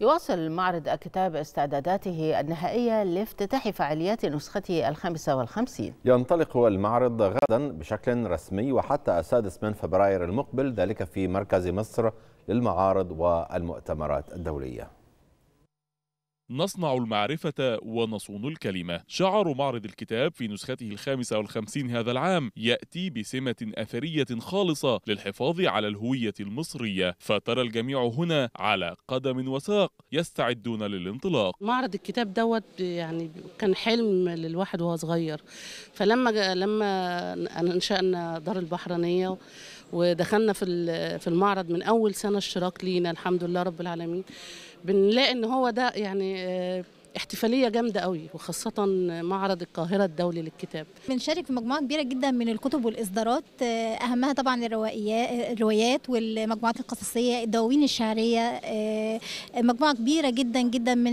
يواصل معرض كتاب استعداداته النهائية لافتتاح فعاليات نسخته الخامسة والخمسين ينطلق المعرض غدا بشكل رسمي وحتى السادس من فبراير المقبل ذلك في مركز مصر للمعارض والمؤتمرات الدولية نصنع المعرفة ونصون الكلمة شعار معرض الكتاب في نسخته الخامسة والخمسين هذا العام يأتي بسمة أثرية خالصة للحفاظ على الهوية المصرية فترى الجميع هنا على قدم وساق يستعدون للانطلاق معرض الكتاب دوت يعني كان حلم للواحد وهو صغير فلما لما أنشأنا دار البحرانية ودخلنا في في المعرض من اول سنه اشتراك لينا الحمد لله رب العالمين بنلاقي ان هو ده يعني آه، احتفاليه جامده قوي وخاصه معرض القاهره الدولي للكتاب بنشارك في مجموعه كبيره جدا من الكتب والاصدارات آه، اهمها طبعا الروايات والمجموعات القصصيه الدواوين الشعريه آه، مجموعه كبيره جدا جدا من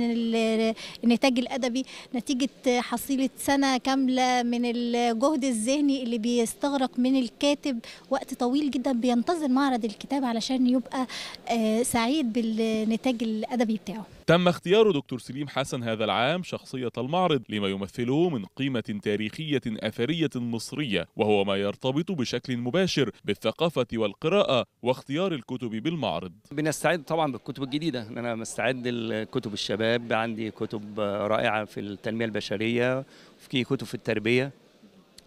النتاج الادبي نتيجه حصيله سنه كامله من الجهد الذهني اللي بيستغرق من الكاتب وقت طويل جدا بينتظر معرض الكتاب علشان يبقى آه، سعيد بالنتاج الادبي بتاعه تم اختيار دكتور سليم حسن هذا العام شخصية المعرض لما يمثله من قيمة تاريخية أثرية مصرية وهو ما يرتبط بشكل مباشر بالثقافة والقراءة واختيار الكتب بالمعرض بنستعد طبعا بالكتب الجديدة أنا مستعد لكتب الشباب عندي كتب رائعة في التنمية البشرية في كتب في التربية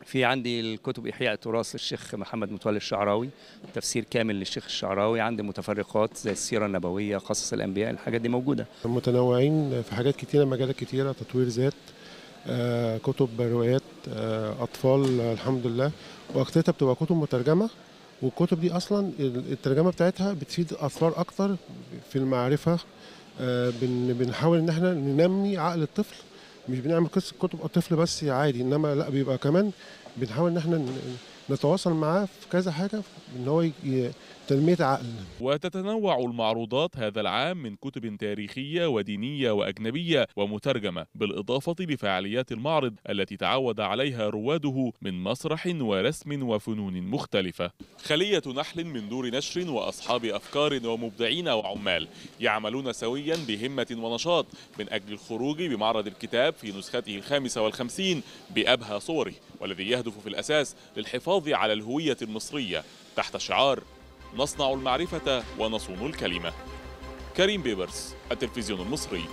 في عندي الكتب إحياء تراث الشيخ محمد متولي الشعراوي تفسير كامل للشيخ الشعراوي عندي متفرقات زي السيرة النبوية قصص الأنبياء الحاجات دي موجودة متنوعين في حاجات كتيرة مجالات كتيرة تطوير ذات آه، كتب روايات آه، أطفال الحمد لله وأكترتها بتبقى كتب مترجمة والكتب دي أصلا الترجمة بتاعتها بتفيد الأطفال أكتر في المعرفة آه، بنحاول إن احنا ننمي عقل الطفل مش بنعمل قصه كتب طفل بس عادي انما لا بيبقى كمان بنحاول ان احنا نتواصل معاه في كذا حاجه ان هو تنميه عقل وتتنوع المعروضات هذا العام من كتب تاريخيه ودينيه واجنبيه ومترجمه بالاضافه لفعاليات المعرض التي تعود عليها رواده من مسرح ورسم وفنون مختلفه. خليه نحل من دور نشر واصحاب افكار ومبدعين وعمال يعملون سويا بهمه ونشاط من اجل الخروج بمعرض الكتاب في نسخته الخامسه والخمسين بابهى صوره والذي يهدف في الاساس للحفاظ للحفاظ على الهوية المصرية تحت شعار نصنع المعرفة ونصون الكلمة كريم بيبرس التلفزيون المصري